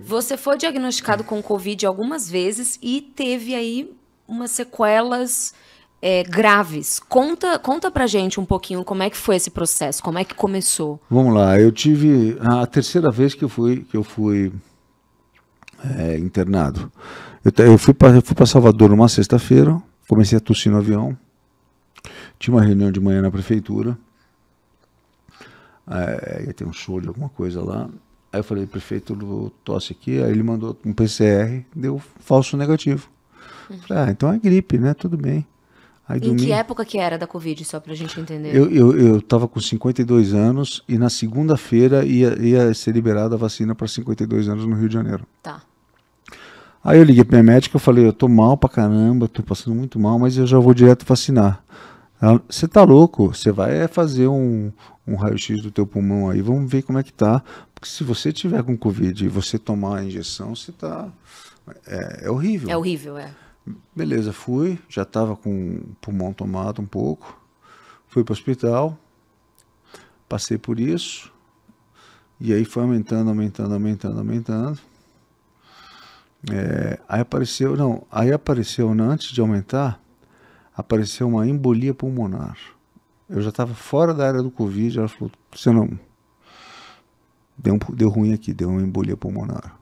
Você foi diagnosticado com Covid algumas vezes e teve aí umas sequelas é, graves. Conta, conta pra gente um pouquinho como é que foi esse processo, como é que começou. Vamos lá, eu tive a terceira vez que eu fui, que eu fui é, internado. Eu, eu fui para Salvador numa sexta-feira, comecei a tossir no avião. Tinha uma reunião de manhã na prefeitura. É, ia ter um show de alguma coisa lá. Aí eu falei, prefeito, tosse aqui. Aí ele mandou um PCR, deu falso negativo. Hum. Falei, ah, então é gripe, né? Tudo bem. Aí, em domingo, que época que era da Covid, só pra gente entender? Eu, eu, eu tava com 52 anos e na segunda-feira ia, ia ser liberada a vacina para 52 anos no Rio de Janeiro. Tá. Aí eu liguei pra minha médica, eu falei, eu tô mal pra caramba, tô passando muito mal, mas eu já vou direto vacinar. Você tá louco? Você vai fazer um, um raio-x do teu pulmão aí, vamos ver como é que tá. Porque se você tiver com Covid e você tomar a injeção, você tá... É, é horrível. É horrível, é. Beleza, fui, já tava com o pulmão tomado um pouco, fui pro hospital, passei por isso, e aí foi aumentando, aumentando, aumentando, aumentando. É, aí apareceu, não, aí apareceu, né, antes de aumentar, apareceu uma embolia pulmonar. Eu já estava fora da área do Covid, ela falou, você não... Deu, deu ruim aqui, deu uma embolia pulmonar.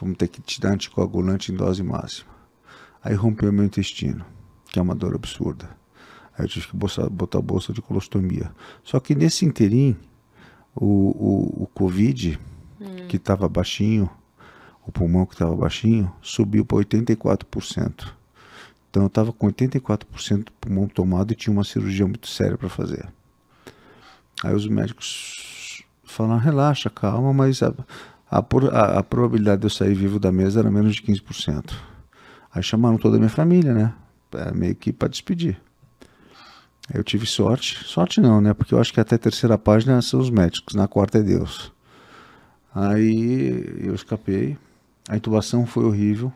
Vamos ter que te dar anticoagulante em dose máxima. Aí rompeu meu intestino, que é uma dor absurda. Aí eu tive que botar, botar bolsa de colostomia. Só que nesse inteirinho, o, o, o Covid, hum. que estava baixinho, o pulmão que estava baixinho, subiu para 84%. Então eu estava com 84% do pulmão tomado e tinha uma cirurgia muito séria para fazer. Aí os médicos falaram, relaxa, calma, mas a, a, a, probabilidade de eu sair vivo da mesa era menos de 15%. Aí chamaram toda a minha família, né? Era é, meio que para despedir. Aí eu tive sorte, sorte não, né? Porque eu acho que até a terceira página são os médicos, na quarta é Deus. Aí eu escapei, a intubação foi horrível,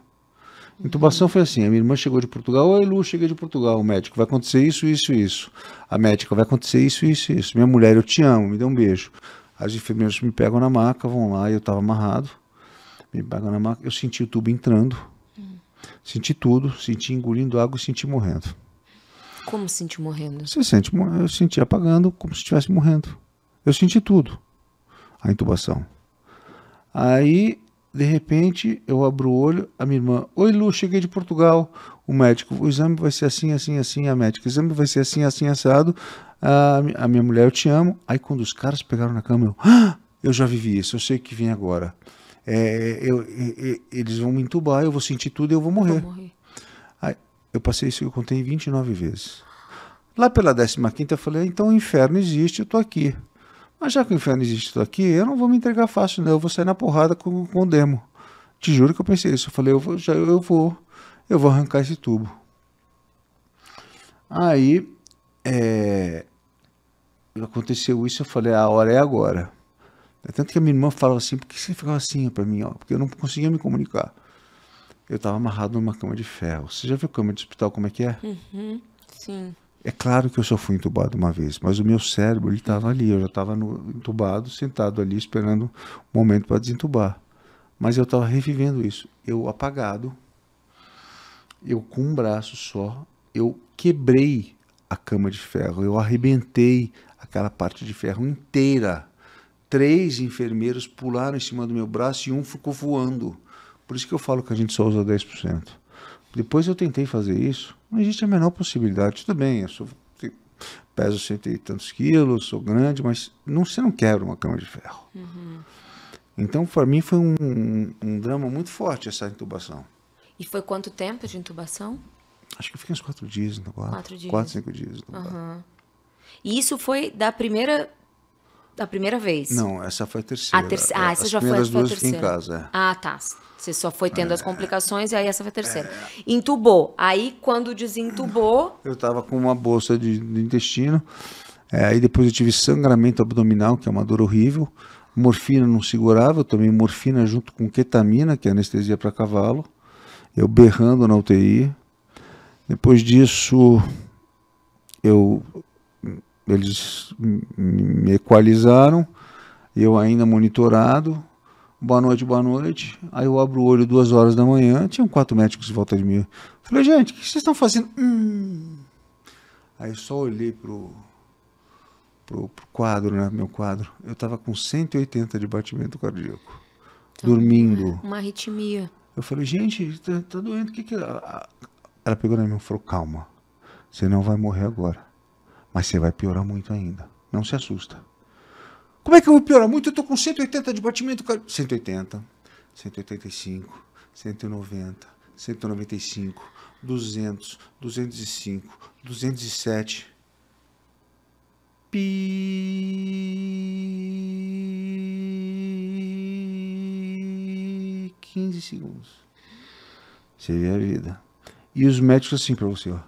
intubação foi assim: a minha irmã chegou de Portugal, oi Lu, cheguei de Portugal. O médico, vai acontecer isso, isso, isso. A médica, vai acontecer isso, isso, isso. Minha mulher, eu te amo, me dê um beijo. As enfermeiras me pegam na maca, vão lá, eu estava amarrado. Me pegam na maca, eu senti o tubo entrando. Hum. Senti tudo, senti engolindo água e senti morrendo. Como senti morrendo? Você sente, eu senti apagando como se estivesse morrendo. Eu senti tudo. A intubação. Aí de repente, eu abro o olho, a minha irmã, Oi Lu, cheguei de Portugal. O médico, o exame vai ser assim, assim, assim. A médica, o exame vai ser assim, assim, assado. A, a minha mulher, eu te amo. Aí quando os caras pegaram na cama, eu, ah, eu já vivi isso, eu sei o que vem agora. É, eu, eles vão me entubar, eu vou sentir tudo e eu vou morrer. Aí, eu passei isso que eu contei 29 vezes. Lá pela 15 quinta eu falei, ah, então o inferno existe, eu tô aqui. Mas já que o inferno existe tudo aqui, eu não vou me entregar fácil, não. Eu vou sair na porrada com, com o demo. Te juro que eu pensei isso. Eu falei, eu vou, já, eu vou, eu vou arrancar esse tubo. Aí, é, aconteceu isso, eu falei, a hora é agora. É tanto que a minha irmã falava assim, por que você ficava assim para mim? Ó? Porque eu não conseguia me comunicar. Eu estava amarrado numa cama de ferro. Você já viu cama de hospital como é que é? Uhum, sim. É claro que eu só fui entubado uma vez, mas o meu cérebro ele estava ali, eu já estava entubado, sentado ali esperando o um momento para desentubar. Mas eu estava revivendo isso. Eu apagado, eu com um braço só, eu quebrei a cama de ferro, eu arrebentei aquela parte de ferro inteira. Três enfermeiros pularam em cima do meu braço e um ficou voando. Por isso que eu falo que a gente só usa 10%. Depois eu tentei fazer isso não existe a menor possibilidade. Tudo bem, eu sou, peso cento e tantos quilos, sou grande, mas não, você não quebra uma cama de ferro. Uhum. Então, para mim, foi um, um, drama muito forte essa intubação. E foi quanto tempo de intubação? Acho que eu fiquei uns quatro dias no quatro, quatro dias. Quatro, cinco dias. No uhum. E isso foi da primeira a primeira vez? Não, essa foi a terceira. A terceira. Ah, é, essa já foi, foi a terceira. em casa. É. Ah, tá. Você só foi tendo é. as complicações e aí essa foi a terceira. É. Entubou. Aí quando desentubou. Eu estava com uma bolsa de, de intestino. É, aí depois eu tive sangramento abdominal, que é uma dor horrível. Morfina não segurava, eu tomei morfina junto com ketamina, que é anestesia para cavalo. Eu berrando na UTI. Depois disso, eu eles me equalizaram, eu ainda monitorado. Boa noite, boa noite. Aí eu abro o olho duas horas da manhã, tinham quatro médicos em volta de mim. Falei, gente, o que vocês estão fazendo? Hum. Aí só olhei pro, pro, pro, quadro, né? Meu quadro. Eu tava com 180 de batimento cardíaco. Então, dormindo. Uma arritmia. Eu falei, gente, tá, tá doendo, o que que. É? Ela pegou na mão e falou, calma. Você não vai morrer agora. Mas você vai piorar muito ainda. Não se assusta. Como é que eu vou piorar muito? Eu estou com 180 de batimento cardíaco. 180, 185, 190, 195, 200, 205, 207. Pi... 15 segundos. Seria a vida. E os médicos assim para você, ó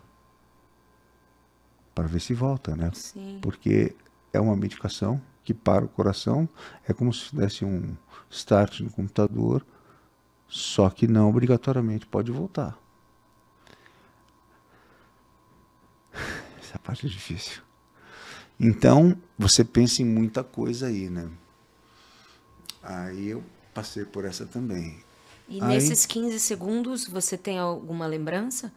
para ver se volta, né? Sim. Porque é uma medicação que para o coração é como se desse um start no computador, só que não obrigatoriamente pode voltar. Essa parte é difícil. Então, você pensa em muita coisa aí, né? Aí eu passei por essa também. E aí... nesses 15 segundos, você tem alguma lembrança?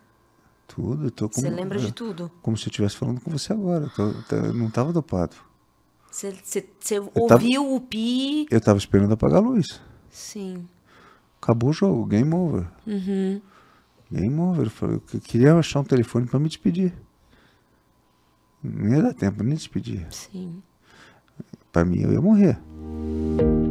Tudo, tô como, Você lembra de tudo? Como se eu estivesse falando com você agora. Tô, tô, tá, não estava dopado. Você ouviu tava, o pi. Eu estava esperando apagar a luz. Sim. Acabou o jogo, game over. Uhum. Game over. Eu, queria achar um telefone para me despedir. Não ia dar tempo nem despedir. Sim. Para mim, eu ia morrer.